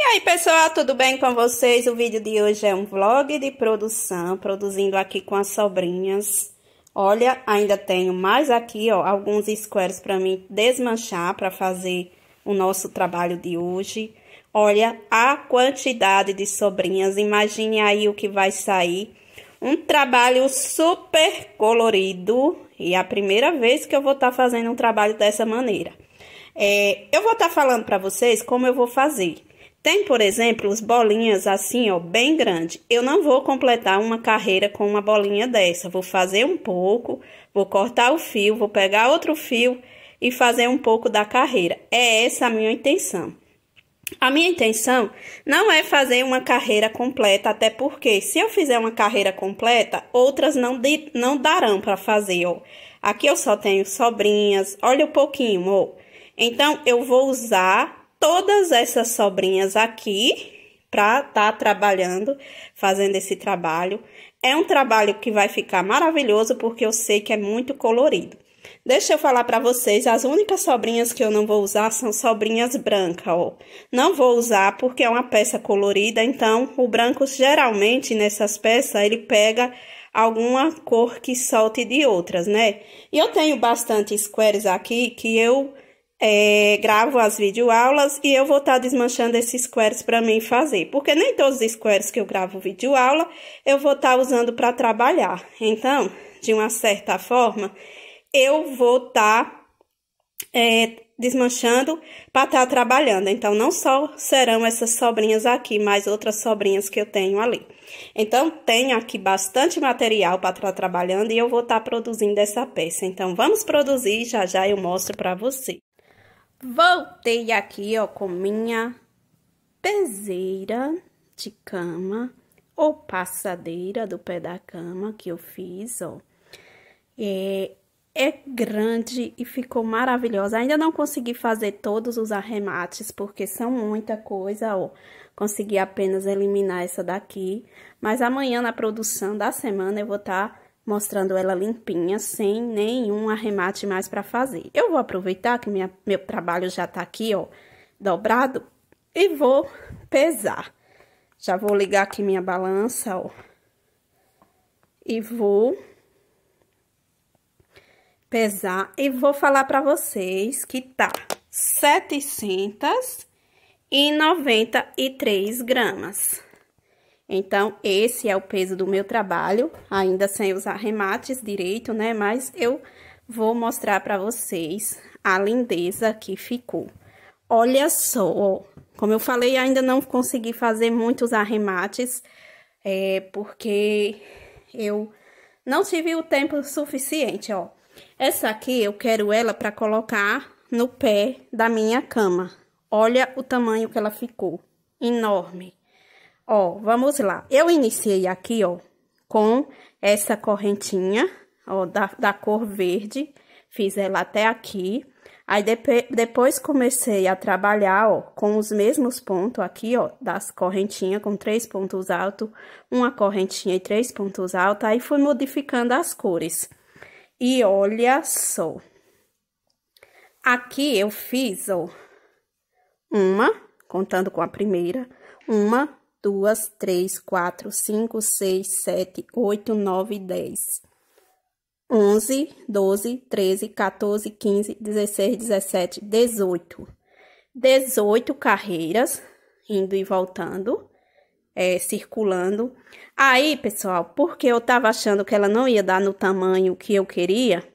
E aí pessoal, tudo bem com vocês? O vídeo de hoje é um vlog de produção, produzindo aqui com as sobrinhas. Olha, ainda tenho mais aqui, ó, alguns squares para mim desmanchar, para fazer o nosso trabalho de hoje. Olha a quantidade de sobrinhas, imagine aí o que vai sair. Um trabalho super colorido e é a primeira vez que eu vou estar tá fazendo um trabalho dessa maneira. É, eu vou estar tá falando para vocês como eu vou fazer. Tem, por exemplo, as bolinhas assim, ó, bem grande. Eu não vou completar uma carreira com uma bolinha dessa. Vou fazer um pouco, vou cortar o fio, vou pegar outro fio e fazer um pouco da carreira. É essa a minha intenção. A minha intenção não é fazer uma carreira completa, até porque se eu fizer uma carreira completa, outras não, de, não darão para fazer, ó. Aqui eu só tenho sobrinhas, olha um pouquinho, ó. Então, eu vou usar todas essas sobrinhas aqui para estar tá trabalhando, fazendo esse trabalho. É um trabalho que vai ficar maravilhoso porque eu sei que é muito colorido. Deixa eu falar para vocês, as únicas sobrinhas que eu não vou usar são sobrinhas brancas, ó. Não vou usar porque é uma peça colorida, então o branco geralmente nessas peças ele pega alguma cor que solte de outras, né? E eu tenho bastante squares aqui que eu é, gravo as videoaulas e eu vou estar tá desmanchando esses squares para mim fazer, porque nem todos os squares que eu gravo videoaula eu vou estar tá usando para trabalhar. Então, de uma certa forma, eu vou estar tá, é, desmanchando para estar tá trabalhando. Então, não só serão essas sobrinhas aqui, mas outras sobrinhas que eu tenho ali. Então, tenho aqui bastante material para estar tá trabalhando e eu vou estar tá produzindo essa peça. Então, vamos produzir, já já eu mostro para você. Voltei aqui, ó, com minha peseira de cama ou passadeira do pé da cama que eu fiz, ó. É, é grande e ficou maravilhosa. Ainda não consegui fazer todos os arremates, porque são muita coisa, ó. Consegui apenas eliminar essa daqui. Mas amanhã, na produção da semana, eu vou estar... Tá mostrando ela limpinha, sem nenhum arremate mais para fazer. Eu vou aproveitar que minha, meu trabalho já tá aqui, ó, dobrado, e vou pesar. Já vou ligar aqui minha balança, ó, e vou pesar e vou falar para vocês que tá 793 gramas. Então, esse é o peso do meu trabalho, ainda sem usar remates direito, né? Mas eu vou mostrar para vocês a lindeza que ficou. Olha só, como eu falei, ainda não consegui fazer muitos arremates, é, porque eu não tive o tempo suficiente, ó. Essa aqui eu quero ela para colocar no pé da minha cama. Olha o tamanho que ela ficou, enorme. Ó, vamos lá. Eu iniciei aqui, ó, com essa correntinha, ó, da, da cor verde. Fiz ela até aqui. Aí, depois comecei a trabalhar, ó, com os mesmos pontos aqui, ó, das correntinhas, com três pontos altos, uma correntinha e três pontos altos, aí fui modificando as cores. E olha só. Aqui eu fiz, ó, uma, contando com a primeira, uma, duas, três, quatro, cinco, seis, sete, oito, nove, dez. 11, 12, 13, 14, 15, 16, 17, 18. 18 carreiras, indo e voltando, é, circulando. Aí, pessoal, porque eu tava achando que ela não ia dar no tamanho que eu queria,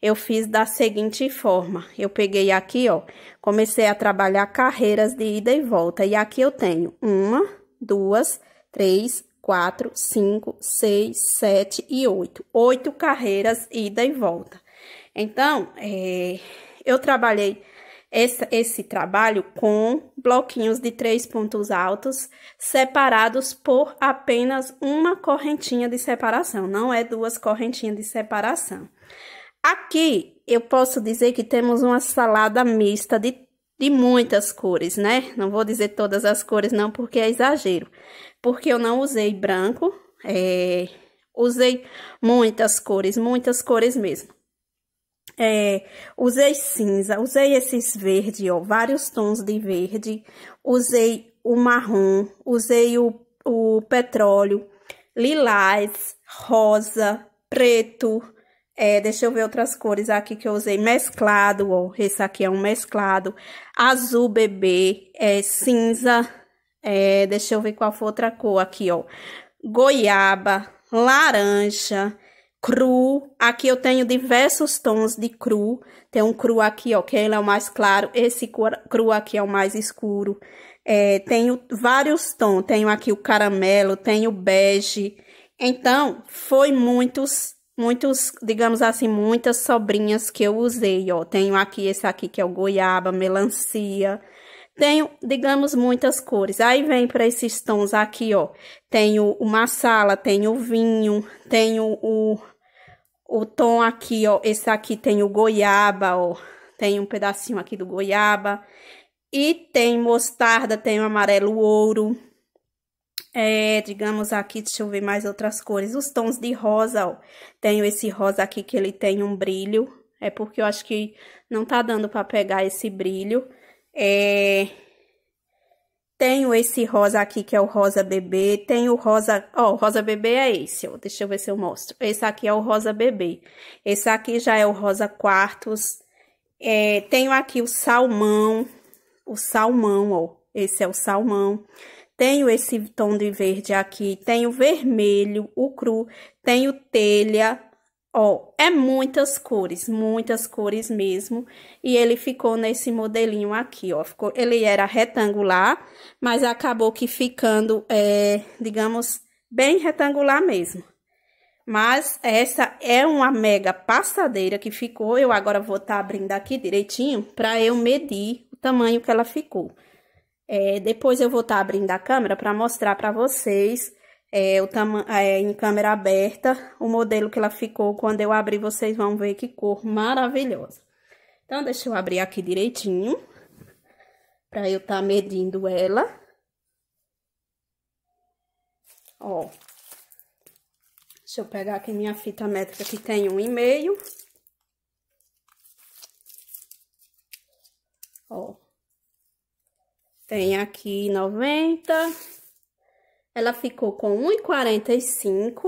eu fiz da seguinte forma. Eu peguei aqui, ó, comecei a trabalhar carreiras de ida e volta. E aqui eu tenho uma, duas, três, quatro, cinco, seis, sete e oito. Oito carreiras ida e volta. Então, é, eu trabalhei esse, esse trabalho com bloquinhos de três pontos altos separados por apenas uma correntinha de separação, não é duas correntinhas de separação. Aqui eu posso dizer que temos uma salada mista de de muitas cores, né? Não vou dizer todas as cores, não, porque é exagero. Porque eu não usei branco, é, usei muitas cores, muitas cores mesmo. É, usei cinza, usei esses verde, ó, vários tons de verde, usei o marrom, usei o, o petróleo, lilás, rosa, preto, é, deixa eu ver outras cores aqui que eu usei. Mesclado, ó. Esse aqui é um mesclado. Azul bebê, é, cinza. É, deixa eu ver qual foi outra cor aqui, ó. Goiaba, laranja, cru. Aqui eu tenho diversos tons de cru. Tem um cru aqui, ó, que ele é o mais claro. Esse cru aqui é o mais escuro. É, tenho vários tons. Tenho aqui o caramelo, tenho bege. Então, foi muitos muitos, digamos assim, muitas sobrinhas que eu usei, ó. Tenho aqui esse aqui que é o goiaba, melancia. Tenho, digamos, muitas cores. Aí vem para esses tons aqui, ó. Tenho o massala, tenho o vinho, tenho o, o tom aqui, ó. Esse aqui tem o goiaba, ó. Tem um pedacinho aqui do goiaba. E tem mostarda, tem o amarelo ouro. É, digamos aqui, deixa eu ver mais outras cores. Os tons de rosa, ó. Tenho esse rosa aqui que ele tem um brilho. É porque eu acho que não tá dando pra pegar esse brilho. É... Tenho esse rosa aqui, que é o rosa bebê. Tenho o rosa... Ó, o rosa bebê é esse, ó. Deixa eu ver se eu mostro. Esse aqui é o rosa bebê. Esse aqui já é o rosa quartos. É... Tenho aqui o salmão. O salmão, ó. Esse é o salmão. Tenho esse tom de verde aqui, tenho vermelho, o cru, tenho telha, Ó, é muitas cores, muitas cores mesmo. E ele ficou nesse modelinho aqui, ó. Ficou, ele era retangular, mas acabou que ficando, é, digamos, bem retangular mesmo. Mas essa é uma mega passadeira que ficou. Eu agora vou estar tá abrindo aqui direitinho para eu medir o tamanho que ela ficou. É, depois eu vou estar tá abrindo a câmera para mostrar para vocês é, o é, em câmera aberta o modelo que ela ficou. Quando eu abrir, vocês vão ver que cor maravilhosa. Então, deixa eu abrir aqui direitinho para eu estar tá medindo ela. Ó, deixa eu pegar aqui minha fita métrica que tem um e meio. Ó, tem aqui 90. Ela ficou com 1,45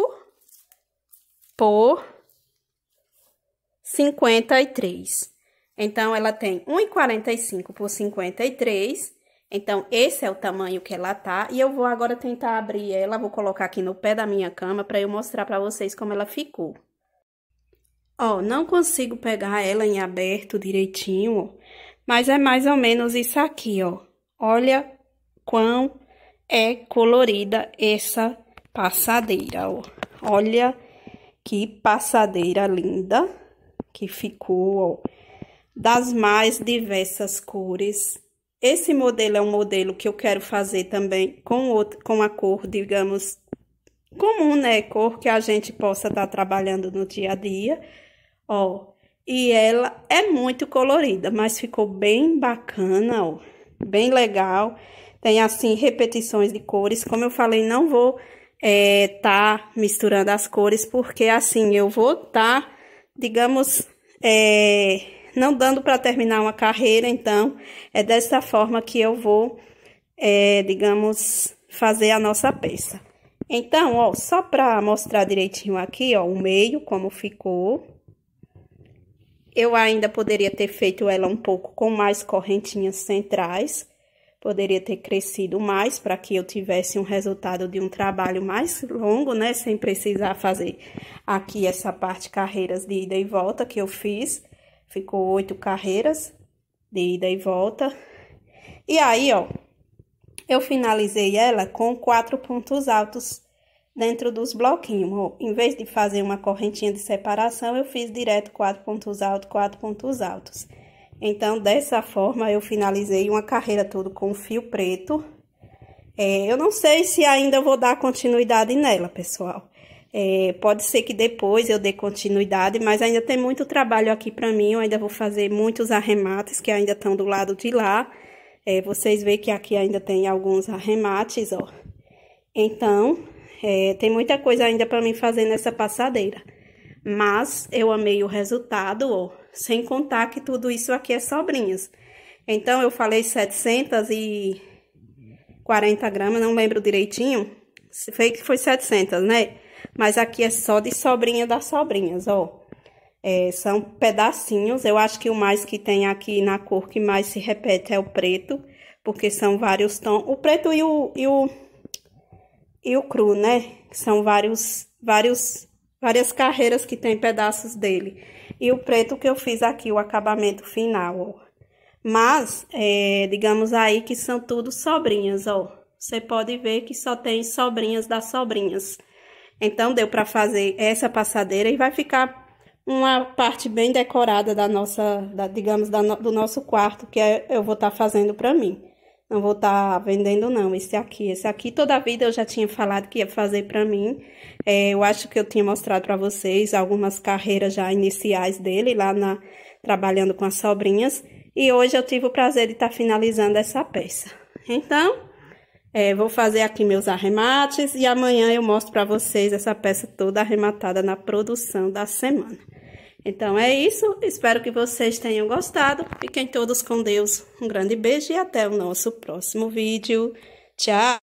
por 53. Então, ela tem 1,45 por 53. Então, esse é o tamanho que ela tá. E eu vou agora tentar abrir ela. Vou colocar aqui no pé da minha cama para eu mostrar para vocês como ela ficou. Ó, não consigo pegar ela em aberto direitinho, mas é mais ou menos isso aqui, ó. Olha quão é colorida essa passadeira. ó. Olha que passadeira linda que ficou, ó, das mais diversas cores. Esse modelo é um modelo que eu quero fazer também com, outro, com a cor, digamos, comum, né? Cor que a gente possa estar tá trabalhando no dia a dia, ó. E ela é muito colorida, mas ficou bem bacana, ó bem legal. Tem, assim, repetições de cores. Como eu falei, não vou é, tá misturando as cores, porque, assim, eu vou tá, digamos, é, não dando para terminar uma carreira. Então, é dessa forma que eu vou, é, digamos, fazer a nossa peça. Então, ó, só para mostrar direitinho aqui, ó, o meio, como ficou. Eu ainda poderia ter feito ela um pouco com mais correntinhas centrais, poderia ter crescido mais para que eu tivesse um resultado de um trabalho mais longo, né? Sem precisar fazer aqui essa parte carreiras de ida e volta que eu fiz. Ficou oito carreiras de ida e volta. E aí, ó, eu finalizei ela com quatro pontos altos dentro dos bloquinhos. Em vez de fazer uma correntinha de separação, eu fiz direto quatro pontos altos, quatro pontos altos. Então, dessa forma, eu finalizei uma carreira toda com fio preto. É, eu não sei se ainda vou dar continuidade nela, pessoal. É, pode ser que depois eu dê continuidade, mas ainda tem muito trabalho aqui para mim. Eu ainda vou fazer muitos arremates que ainda estão do lado de lá. É, vocês veem que aqui ainda tem alguns arremates, ó. Então, é, tem muita coisa ainda para mim fazer nessa passadeira. Mas eu amei o resultado, ó, sem contar que tudo isso aqui é sobrinhas. Então, eu falei 740 gramas, não lembro direitinho. Foi que foi 700, né? Mas aqui é só de sobrinha das sobrinhas, ó. É, são pedacinhos, eu acho que o mais que tem aqui na cor que mais se repete é o preto, porque são vários tons. O preto e o, e o e o cru, né? São vários, vários, várias carreiras que tem pedaços dele. E o preto que eu fiz aqui, o acabamento final, ó. Mas, é, digamos aí que são tudo sobrinhas, ó. Você pode ver que só tem sobrinhas das sobrinhas. Então, deu para fazer essa passadeira e vai ficar uma parte bem decorada da nossa, da, digamos, da, do nosso quarto, que é, eu vou estar tá fazendo para mim. Não vou estar tá vendendo, não, esse aqui. Esse aqui toda a vida eu já tinha falado que ia fazer pra mim. É, eu acho que eu tinha mostrado pra vocês algumas carreiras já iniciais dele, lá na trabalhando com as sobrinhas. E hoje eu tive o prazer de estar tá finalizando essa peça. Então, é, vou fazer aqui meus arremates e amanhã eu mostro para vocês essa peça toda arrematada na produção da semana. Então é isso, espero que vocês tenham gostado. Fiquem todos com Deus. Um grande beijo e até o nosso próximo vídeo. Tchau!